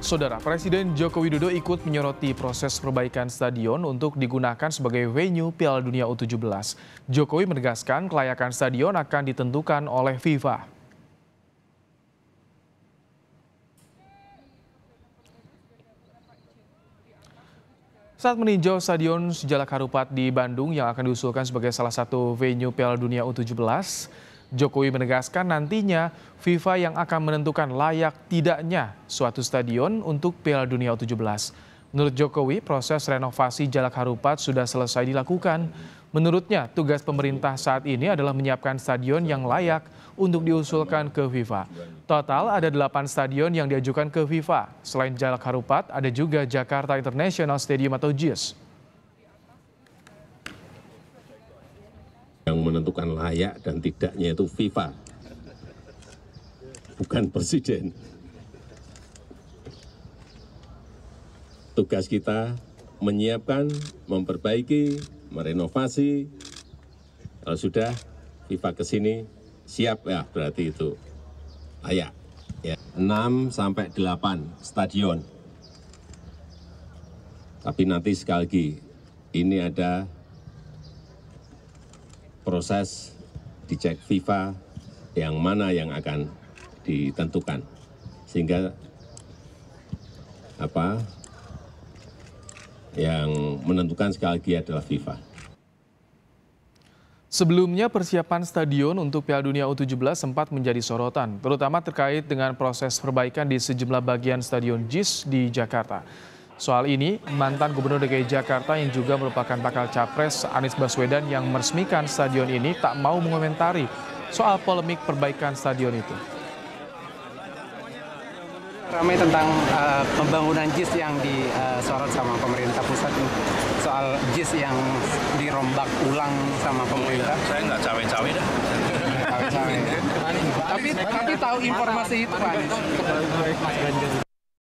Saudara Presiden Joko Widodo ikut menyoroti proses perbaikan stadion untuk digunakan sebagai venue Piala Dunia U17. Jokowi menegaskan kelayakan stadion akan ditentukan oleh FIFA. Saat meninjau Stadion Sejalak Harupat di Bandung yang akan diusulkan sebagai salah satu venue Piala Dunia U17, Jokowi menegaskan nantinya FIFA yang akan menentukan layak tidaknya suatu stadion untuk Piala Dunia U17. Menurut Jokowi, proses renovasi Jalak Harupat sudah selesai dilakukan. Menurutnya, tugas pemerintah saat ini adalah menyiapkan stadion yang layak untuk diusulkan ke FIFA. Total ada 8 stadion yang diajukan ke FIFA. Selain Jalak Harupat, ada juga Jakarta International Stadium atau JIS. yang menentukan layak dan tidaknya itu FIFA, bukan presiden. Tugas kita menyiapkan, memperbaiki, merenovasi. Kalau sudah FIFA ke sini siap ya berarti itu layak. Ya. 6 sampai 8 stadion. Tapi nanti sekali lagi ini ada proses dicek fifa yang mana yang akan ditentukan sehingga apa yang menentukan sekali lagi adalah FIFA. Sebelumnya persiapan stadion untuk Piala Dunia U17 sempat menjadi sorotan, terutama terkait dengan proses perbaikan di sejumlah bagian stadion JIS di Jakarta. Soal ini, mantan Gubernur DKI Jakarta yang juga merupakan bakal capres Anies Baswedan yang meresmikan stadion ini tak mau mengomentari soal polemik perbaikan stadion itu. Ramai tentang uh, pembangunan JIS yang disorot sama pemerintah pusat ini. Soal JIS yang dirombak ulang sama pemerintah. Iya, saya nggak cawe-cawe dah. tapi, tapi tahu informasi itu, Pak.